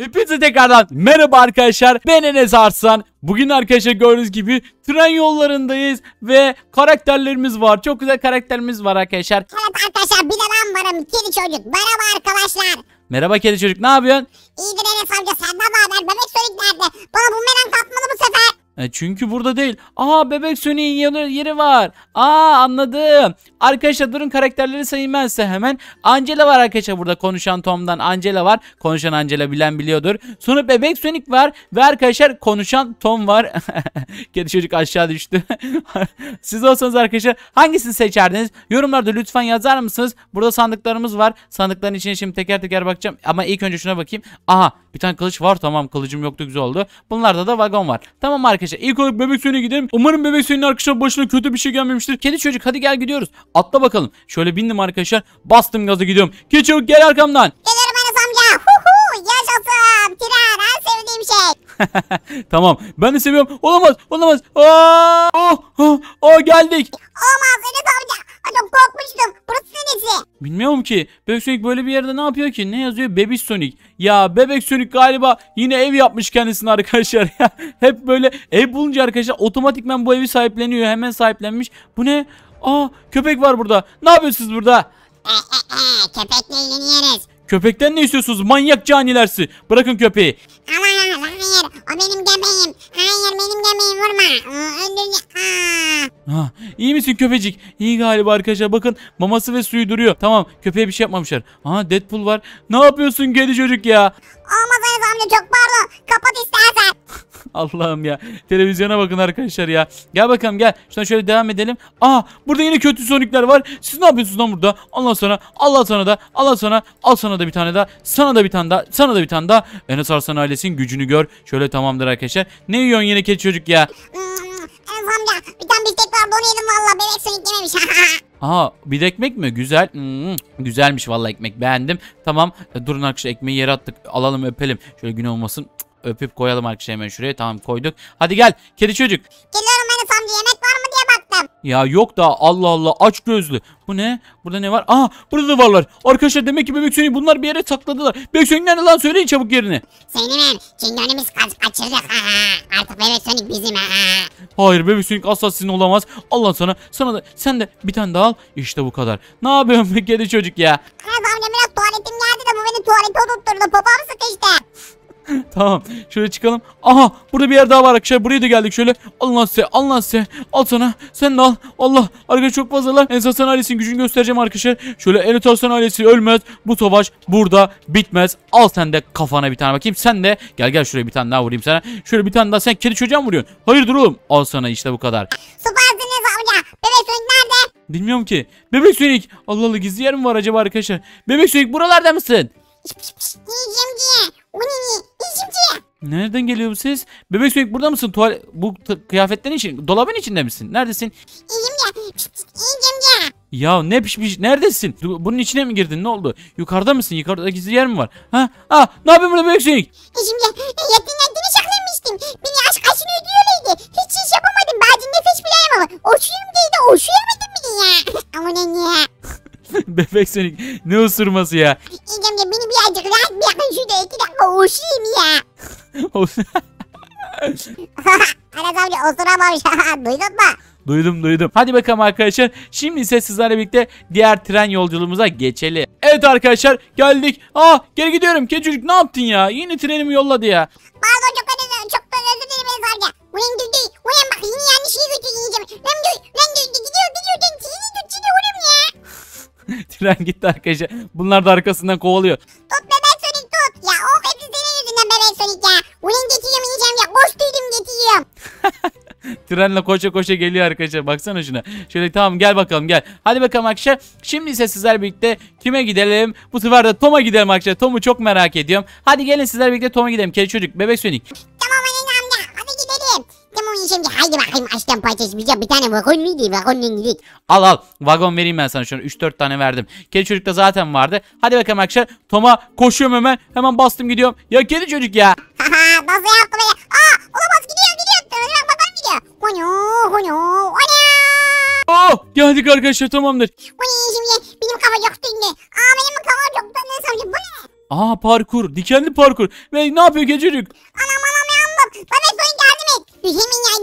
Hepinize tekrardan merhaba arkadaşlar ben Enes Arslan Bugün arkadaşlar gördüğünüz gibi tren yollarındayız ve karakterlerimiz var çok güzel karakterimiz var arkadaşlar Evet arkadaşlar bir de ben varım kedi çocuk merhaba arkadaşlar Merhaba kedi çocuk ne yapıyorsun? İyidir Enes amca sen ne haber bebek çocuk nerede? Bana bumerang atmalı bu sefer e, çünkü burada değil. Aa bebek Sony'in yeri var. Aa anladım. Arkadaşlar durun karakterleri sayayım ben size hemen. Angela var arkadaşlar burada konuşan Tom'dan Angela var. Konuşan Angela bilen biliyordur. Sonra bebek Sonic var ve arkadaşlar konuşan Tom var. Kedi çocuk aşağı düştü. Siz olsanız arkadaşlar hangisini seçerdiniz? Yorumlarda lütfen yazar mısınız? Burada sandıklarımız var. Sandıkların içine şimdi teker teker bakacağım. Ama ilk önce şuna bakayım. Aha bir tane kılıç var tamam kılıcım yoktu güzel oldu. Bunlarda da vagon var. Tamam arkadaşlar ilk olarak bebek suyuna gidelim. Umarım bebek suyunun arkadaşlar başına kötü bir şey gelmemiştir. Kedi çocuk hadi gel gidiyoruz. Atla bakalım. Şöyle bindim arkadaşlar. Bastım gaza gidiyorum. Kedi çocuk gel arkamdan. Gelirim Enes amca. Hu hu yaşasın. Tren en sevdiğim şey. tamam ben de seviyorum. Olamaz olamaz. Aa, oh, oh, oh, geldik. Olmaz Enes amca. Ay çok korkmuştum. Burası neresi? Bilmiyorum ki. Bebek Sonic böyle bir yerde ne yapıyor ki? Ne yazıyor? Baby Sonic. Ya Bebek Sonic galiba yine ev yapmış kendisini arkadaşlar. Hep böyle ev bulunca arkadaşlar otomatikman bu evi sahipleniyor. Hemen sahiplenmiş. Bu ne? Aa köpek var burada. Ne yapıyorsunuz burada? E, e, e, köpekle eğleniyoruz. Köpekten ne istiyorsunuz? Manyak canilersi. Bırakın köpeği. Aman o benim göbeğim. Hayır benim göbeğim vurma. Ha, iyi misin köpecik? İyi galiba arkadaşlar. Bakın maması ve suyu duruyor. Tamam köpeğe bir şey yapmamışlar. Ha Deadpool var. Ne yapıyorsun kedi çocuk ya? Olmaz Ayaz amca çok pardon. Kapat istersen. Allah'ım ya. Televizyona bakın arkadaşlar ya. Gel bakalım gel. Şuna şöyle devam edelim. Aa burada yine kötü sonikler var. Siz ne yapıyorsunuz lan burada? Allah sana. Allah sana da. Allah sana. Al sana da bir tane daha. Sana da bir tane daha. Sana da bir tane daha. Enes Arslan ailesinin gücünü gör. Şöyle tamamdır arkadaşlar. Ne yiyorsun yine keçi çocuk ya? Hmm, Enes amca bir tane biftek var bunu valla bebek sonik yememiş. Aha bir ekmek mi? Güzel. Hmm, güzelmiş vallahi ekmek beğendim. Tamam e, durun arkadaşlar ekmeği yere attık alalım öpelim. Şöyle gün olmasın öpüp koyalım arkadaşlar hemen şuraya. Tamam koyduk. Hadi gel kedi çocuk. Geliyorum Enes amca yemek var mı diye baktım. Ya yok da Allah Allah aç gözlü. Bu ne? Burada ne var? Aa burada da varlar. Arkadaşlar demek ki bebek sönüğü bunlar bir yere sakladılar. Bebek sönüğü nerede lan söyleyin çabuk yerini. Senin çünkü önümüz kaç kaçırdık. Artık bebek sönük bizim. Hayır bebek sönük asla sizin olamaz. Allah sana sana da sen de bir tane daha al. İşte bu kadar. Ne yapıyorsun be kedi çocuk ya? Kız amca biraz tuvaletim geldi de bu beni tuvalete oturtturdu. Popom sıkıştı. tamam. Şöyle çıkalım. Aha burada bir yer daha var arkadaşlar. Buraya da geldik şöyle. Allah size. Allah size. Al sana. Sen de al. Allah. Arkadaşlar çok fazlalar. Ensasan ailesinin gücünü göstereceğim arkadaşlar. Şöyle Elitasyon ailesi ölmez. Bu savaş burada bitmez. Al sen de kafana bir tane bakayım. Sen de gel gel şuraya bir tane daha vurayım sana. Şöyle bir tane daha sen kedi çocuğa mı vuruyorsun? Hayırdır oğlum? Al sana işte bu kadar. Süpersiniz amca. Bebek nerede? Bilmiyorum ki. Bebek Sonic. Allah Allah gizli yer mi var acaba arkadaşlar? Bebek Sonic buralarda mısın? Yiyeceğim diye. O ne? Nereden geliyor bu ses? Bebek sürekli burada mısın? Tuval bu kıyafetlerin için, dolabın içinde misin? Neredesin? İyiyim ya. İyiyim ya. Ya ne pişmiş? neredesin? Bunun içine mi girdin? Ne oldu? Yukarıda mısın? Yukarıda gizli yer mi var? Ha? Ha? Ne yapıyorsun burada bebek sürekli? Şimdi yatın yatını saklamıştım. Beni aşk aşını ödüyorlardı. Hiç iş yapamadım. Bazen nefes bile yapamadım. Oşuyum dedi. Oşuyamadım bile ya. Aman ne? Bebek Sonic ne ısırması ya? İyicem beni birazcık rahat bırakın şurada iki dakika uğuşayım ya. Aras amca osuramamış. Duydun mu? Duydum duydum. Hadi bakalım arkadaşlar. Şimdi ise sizlerle birlikte diğer tren yolculuğumuza geçelim. Evet arkadaşlar geldik. Aa ah, geri gidiyorum. keçücük. ne yaptın ya? Yine trenimi yolladı ya. Pardon çok özür çok özür dilerim Aras amca. Ulan dur dur. bak yine yanlış yere götürdün yiyeceğim. Lan dur. Lan dur. Gidiyor gidiyor. Gidiyor. Tren gitti arkadaşlar. Bunlar da arkasından kovalıyor. Tut bebek Sonic tut. Ya of hepsi senin yüzünden bebek Sonic ya. Ulan geçeceğim yiyeceğim ya. Boş duydum geçeceğim. Trenle koşa koşa geliyor arkadaşlar. Baksana şuna. Şöyle tamam gel bakalım gel. Hadi bakalım arkadaşlar. Şimdi ise sizler birlikte kime gidelim? Bu sefer de Tom'a gidelim arkadaşlar. Tom'u çok merak ediyorum. Hadi gelin sizler birlikte Tom'a gidelim. Kedi çocuk, bebek sönük onu şimdi haydi bakayım açtan patates bize bir tane vagon muydu vagon gidelim. Al al vagon vereyim ben sana şunu 3-4 tane verdim. Kedi çocuk da zaten vardı. Hadi bakalım arkadaşlar Tom'a koşuyorum hemen hemen bastım gidiyorum. Ya kedi çocuk ya. Haha nasıl yaptı ya Aa olamaz gidiyor gidiyor. Bak vagon gidiyor. Hono hono hono. Oh geldik arkadaşlar tamamdır. Bu ne şimdi benim kafa çok dinle. Aa benim kafa çok ne sanki bu ne? Aa parkur dikenli parkur. Ve ne yapıyor kedi çocuk? Anam anam yandım. Bebek son yardım et. Hüseyin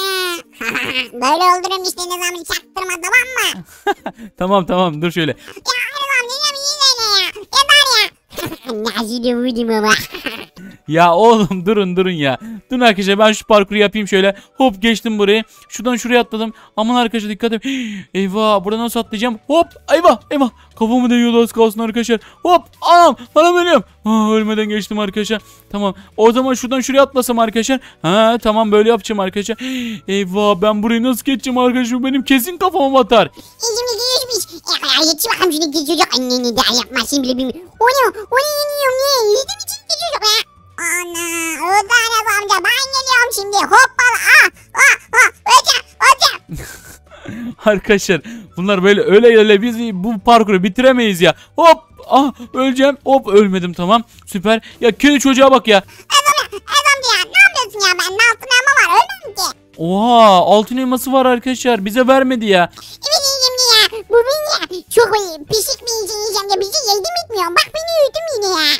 ya. Böyle öldürürüm işte Enes amca çaktırma tamam mı? tamam tamam dur şöyle. Ya Enes amca ya bir ya. Yeter ya. Ne acıdı vurdum ama. Ya oğlum durun durun ya. Dur arkadaşlar ben şu parkuru yapayım şöyle. Hop geçtim burayı. Şuradan şuraya atladım. Aman arkadaşlar dikkat et. Eyvah buradan nasıl atlayacağım? Hop eyvah eyvah. Kafamı değiyordu az kalsın arkadaşlar. Hop anam anam ölüyorum. Ha, ah, ölmeden geçtim arkadaşlar. Tamam o zaman şuradan şuraya atlasam arkadaşlar. Ha tamam böyle yapacağım arkadaşlar. Eyvah ben burayı nasıl geçeceğim arkadaşlar? Benim kesin kafamı batar. Elimi geçmiş. Ya yetişim hamşını geçiyor. Anneni daha yapmasın bile bilmiyorum. O ne? O ne yeniyorum ne? Yedim için geçiyor. Ana orada Enes amca ben geliyorum şimdi hoppala. Ah, ah, ah, hocam hocam. Arkadaşlar bunlar böyle öyle öyle biz bu parkuru bitiremeyiz ya. Hop ah öleceğim hop ölmedim tamam süper. Ya kedi çocuğa bak ya. Oha altın elması var arkadaşlar bize vermedi ya. Evet yiyeceğim ya bu beni çok pişik bir yiyeceğim ya bizi yedim bitmiyor bak beni yürüdüm yine ya.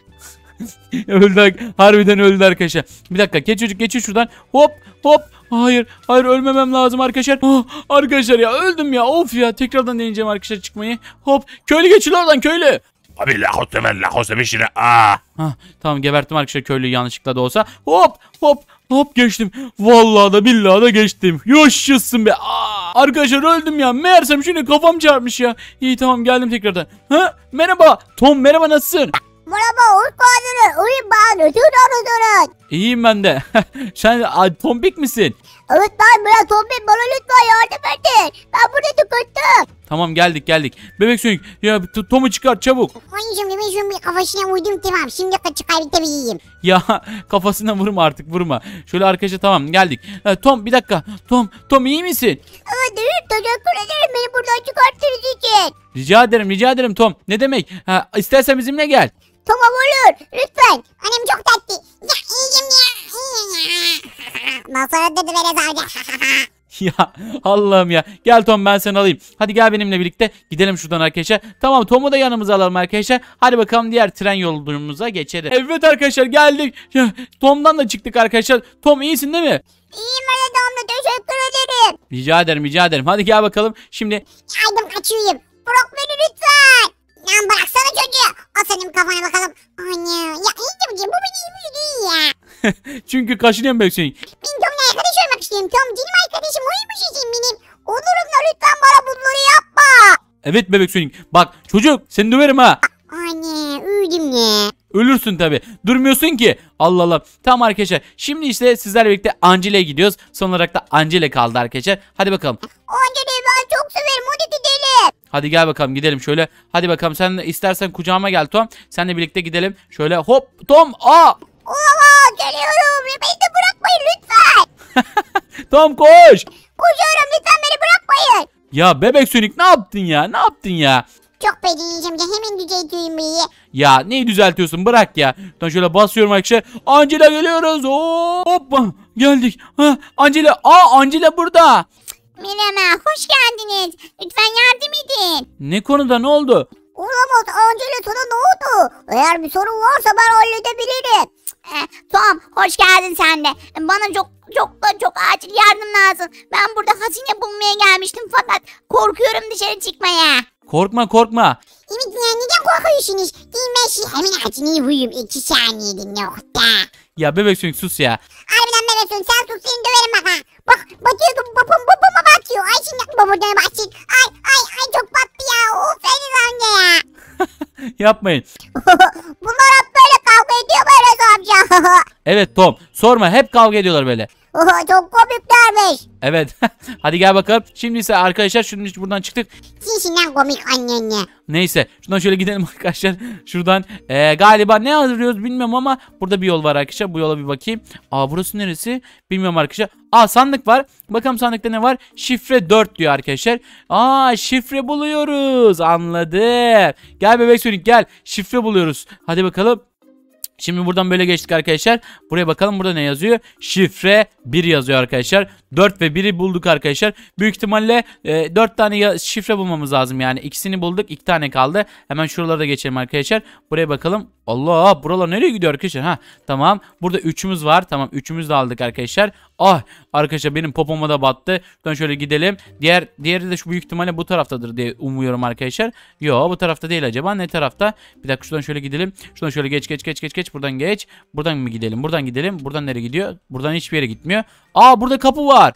öldü. Harbiden öldü arkadaşlar. Bir dakika geç çocuk geçin şuradan. Hop hop. Hayır hayır ölmemem lazım arkadaşlar. Oh, arkadaşlar ya öldüm ya. Of ya tekrardan deneyeceğim arkadaşlar çıkmayı. Hop köylü geçin oradan köylü. Abi lahos hemen lahos hemen şire. Şey ah tamam geberttim arkadaşlar köylü yanlışlıkla da olsa. Hop hop hop geçtim. Vallahi da billahi da geçtim. Yaşasın be. Aa, ah, arkadaşlar öldüm ya. Meğersem şimdi kafam çarpmış ya. İyi tamam geldim tekrardan. Ha? Merhaba. Tom merhaba nasılsın? Merhaba hoş geldiniz. Uyum ben. Özür dilerim. İyiyim ben de. Sen a, tombik misin? Evet ben biraz tombik. Bana lütfen yardım edin. Ben burada tıkırttım. Tamam geldik geldik. Bebek Sonic ya Tom'u çıkar çabuk. Oyuncum demin şunu kafasına vurdum tamam. Şimdi çıkarıp da bir yiyeyim. Ya kafasına vurma artık vurma. Şöyle arkadaşa tamam geldik. Tom bir dakika. Tom Tom iyi misin? Evet evet teşekkür ederim beni buradan çıkarttığınız için. Rica ederim rica ederim Tom. Ne demek? Ha, istersen bizimle gel. Tamam olur. Lütfen. Annem çok tatlı. Ya iyiyim ya. İyiyim dedi Veres abi. ya Allah'ım ya. Gel Tom ben seni alayım. Hadi gel benimle birlikte gidelim şuradan arkadaşlar. Tamam Tom'u da yanımıza alalım arkadaşlar. Hadi bakalım diğer tren yolumuza geçelim. Evet arkadaşlar geldik. Ya, Tom'dan da çıktık arkadaşlar. Tom iyisin değil mi? İyiyim öyle Tom'da teşekkür ederim. Rica ederim rica ederim. Hadi gel bakalım. Şimdi. Yardım açayım. Bırak beni lütfen. Lan bıraksana çocuğu. O senin kafana bakalım. Anne. Ya iyi de bu bu beni iyi bir değil ya. Çünkü kaşınıyorum bebek senin. Ben Tom'la arkadaş olmak istiyorum. Tom benim arkadaşım oymuş için benim. Olurum Onurumla lütfen bana bunları yapma. Evet bebek Sonic. Bak çocuk seni döverim ha. Anne öldüm ya. Ölürsün tabi. Durmuyorsun ki. Allah Allah. Tamam arkadaşlar. Şimdi işte sizlerle birlikte Angela'ya gidiyoruz. Son olarak da Angela kaldı arkadaşlar. Hadi bakalım. O Hadi gel bakalım gidelim şöyle. Hadi bakalım sen istersen kucağıma gel Tom. Senle birlikte gidelim. Şöyle hop Tom. Aa! Oha geliyorum. Beni de bırakmayın lütfen. Tom koş. Koşuyorum lütfen beni bırakmayın. Ya bebek sönük ne yaptın ya? Ne yaptın ya? Çok beceriyim ya hemen düzeltiyorum iyi. Ya neyi düzeltiyorsun bırak ya. Ben şöyle basıyorum arkadaşlar. Angela geliyoruz. Hop geldik. Ha, Angela. Aa Angela burada. Merhaba hoş geldiniz. Lütfen yardım edin. Ne konuda ne oldu? Olamaz Angelo sana ne oldu? Eğer bir sorun varsa ben halledebilirim. Eh, Tom hoş geldin sen de. Bana çok çok çok acil yardım lazım. Ben burada hazine bulmaya gelmiştim fakat korkuyorum dışarı çıkmaya. Korkma korkma. Evet ya neden korkuyorsunuz? Değil mi? Şey, hemen acını uyuyum. İki saniyede nokta. Ya bebek sönük sus ya. Harbiden ben sen sus seni döverim bak ha. Bak bakıyor babam babama bakıyor. Ay şimdi babadan bahsedin. Yapmayın. Evet Tom sorma hep kavga ediyorlar böyle. Oha çok komiklermiş. Evet. Hadi gel bakalım. Şimdi ise arkadaşlar şimdi için buradan çıktık. Sinsinden komik annenle. Neyse. Şuradan şöyle gidelim arkadaşlar. Şuradan ee, galiba ne arıyoruz bilmiyorum ama burada bir yol var arkadaşlar. Bu yola bir bakayım. Aa burası neresi? Bilmiyorum arkadaşlar. Aa sandık var. Bakalım sandıkta ne var? Şifre 4 diyor arkadaşlar. Aa şifre buluyoruz. Anladım. Gel bebek sönük gel. Şifre buluyoruz. Hadi bakalım. Şimdi buradan böyle geçtik arkadaşlar. Buraya bakalım burada ne yazıyor? Şifre 1 yazıyor arkadaşlar. 4 ve 1'i bulduk arkadaşlar. Büyük ihtimalle e, 4 tane şifre bulmamız lazım yani. ikisini bulduk. 2 tane kaldı. Hemen şuralara da geçelim arkadaşlar. Buraya bakalım. Allah buralar nereye gidiyor arkadaşlar? Ha tamam burada üçümüz var. Tamam üçümüz de aldık arkadaşlar. Ah arkadaşlar benim popoma da battı. Şuradan şöyle gidelim. Diğer diğeri de şu büyük ihtimalle bu taraftadır diye umuyorum arkadaşlar. Yo bu tarafta değil acaba ne tarafta? Bir dakika şuradan şöyle gidelim. Şuradan şöyle geç geç geç geç geç buradan geç. Buradan mı gidelim? Buradan gidelim. Buradan nereye gidiyor? Buradan hiçbir yere gitmiyor. Aa burada kapı var.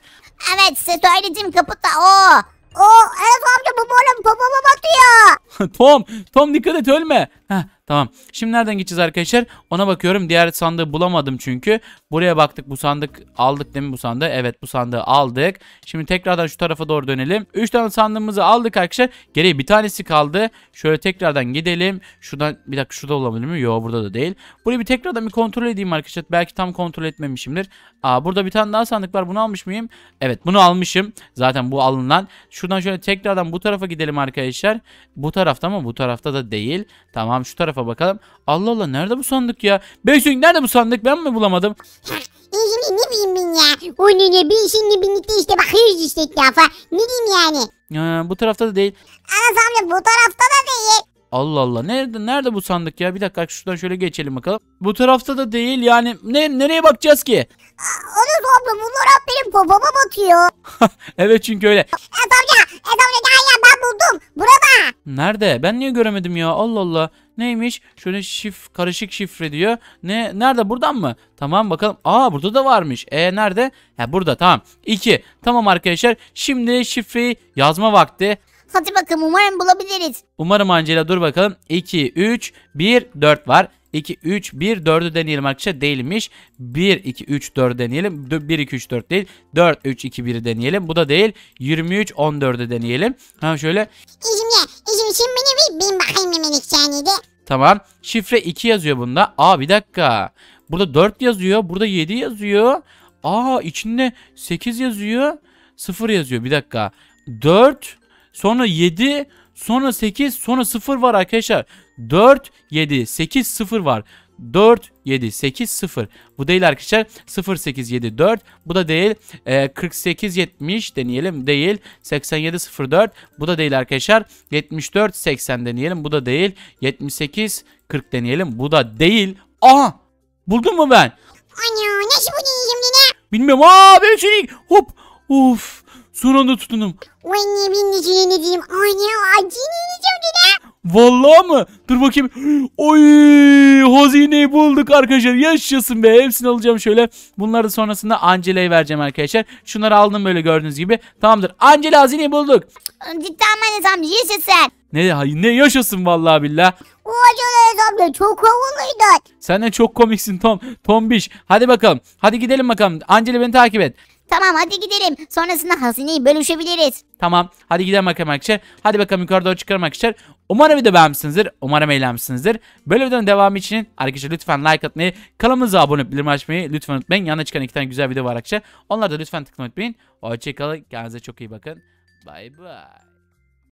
Evet size söyledim kapı da o. O evet amca bu böyle popoma batıyor. Tom Tom dikkat et ölme. Heh, Tamam. Şimdi nereden gideceğiz arkadaşlar? Ona bakıyorum. Diğer sandığı bulamadım çünkü. Buraya baktık. Bu sandık aldık değil mi bu sandığı? Evet bu sandığı aldık. Şimdi tekrardan şu tarafa doğru dönelim. 3 tane sandığımızı aldık arkadaşlar. Geriye bir tanesi kaldı. Şöyle tekrardan gidelim. Şuradan bir dakika şurada olabilir mi? Yok burada da değil. Burayı bir tekrardan bir kontrol edeyim arkadaşlar. Belki tam kontrol etmemişimdir. Aa burada bir tane daha sandık var. Bunu almış mıyım? Evet bunu almışım. Zaten bu alınan. Şuradan şöyle tekrardan bu tarafa gidelim arkadaşlar. Bu tarafta mı? Bu tarafta da değil. Tamam şu tarafa tarafa bakalım. Allah Allah nerede bu sandık ya? Beysünk nerede bu sandık ben mi bulamadım? Şimdi ne bileyim ben ya. Onunla bir şimdi birlikte işte bakıyoruz işte etrafa. Ne diyeyim yani? Ha, bu tarafta da değil. Anasam bu tarafta da değil. Allah Allah. Nerede nerede bu sandık ya? Bir dakika şuradan şöyle geçelim bakalım. Bu tarafta da değil yani. Ne, nereye bakacağız ki? Onu abla bunlar hep benim babama batıyor. evet çünkü öyle. Evet amca. Evet amca gel ya ben buldum. Burada. Nerede? Ben niye göremedim ya? Allah Allah. Neymiş? Şöyle şif karışık şifre diyor. Ne nerede buradan mı? Tamam bakalım. Aa burada da varmış. E nerede? Ha burada tamam. 2. Tamam arkadaşlar. Şimdi şifreyi yazma vakti. Hadi bakalım umarım bulabiliriz. Umarım Angela dur bakalım. 2, 3, 1, 4 var. 2, 3, 1, 4'ü deneyelim arkadaşlar değilmiş. 1, 2, 3, 4'ü deneyelim. 1, 2, 3, 4 değil. 4, 3, 2, 1'i deneyelim. Bu da değil. 23, 14'ü deneyelim. tamam şöyle. İzim ya. İzim şimdi beni bir bin bakayım hemen saniyede. Tamam. Şifre 2 yazıyor bunda. Aa bir dakika. Burada 4 yazıyor. Burada 7 yazıyor. Aa içinde 8 yazıyor. 0 yazıyor. Bir dakika. 4 Sonra 7, sonra 8, sonra 0 var arkadaşlar. 4, 7, 8, 0 var. 4, 7, 8, 0. Bu değil arkadaşlar. 0, 8, 7, 4. Bu da değil. E, 48, 70 deneyelim. Değil. 87, 0, 4. Bu da değil arkadaşlar. 74, 80 deneyelim. Bu da değil. 78, 40 deneyelim. Bu da değil. Aha! Buldum mu ben? Ana nasıl buldun şimdi ne? Bilmiyorum. Aa ben seni. Hop. Uf. Son da tutundum. Anne ben de şöyle ne diyeyim. Anne acil ineceğim dedi. Vallahi mı? Dur bakayım. Oy hazineyi bulduk arkadaşlar. Yaşasın be. Hepsini alacağım şöyle. Bunları sonrasında Angela'ya vereceğim arkadaşlar. Şunları aldım böyle gördüğünüz gibi. Tamamdır. Angela hazineyi bulduk. Cidden ben de amca yaşasın. Ne, ne yaşasın vallahi billah. O Angela amca çok havalıydın. Sen de çok komiksin Tom. Tombiş. Hadi bakalım. Hadi gidelim bakalım. Angela beni takip et. Tamam hadi gidelim. Sonrasında hazineyi bölüşebiliriz. Tamam. Hadi gidelim bakalım arkadaşlar. Hadi bakalım yukarı doğru çıkalım arkadaşlar. Umarım video beğenmişsinizdir. Umarım eğlenmişsinizdir. Böyle videonun devamı için arkadaşlar lütfen like atmayı, kanalımıza abone olup bildirim açmayı lütfen unutmayın. Yanına çıkan iki tane güzel video var arkadaşlar. Onları da lütfen tıklamayı unutmayın. Hoşçakalın. Kendinize çok iyi bakın. Bye bye.